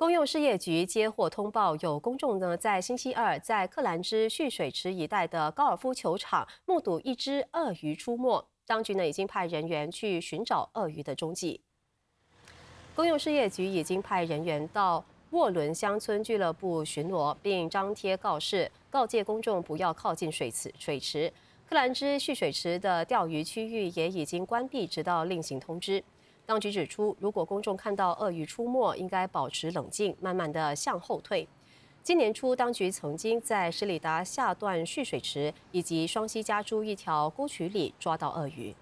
公用事业局接获通报，有公众呢在星期二在克兰芝蓄水池一带的高尔夫球场目睹一只鳄鱼出没。当局呢已经派人员去寻找鳄鱼的踪迹。公用事业局已经派人员到沃伦乡村俱乐部巡逻，并张贴告示告诫公众不要靠近水池。水池克兰芝蓄水池的钓鱼区域也已经关闭，直到另行通知。当局指出，如果公众看到鳄鱼出没，应该保持冷静，慢慢地向后退。今年初，当局曾经在十里达下段蓄水池以及双溪加珠一条沟渠里抓到鳄鱼。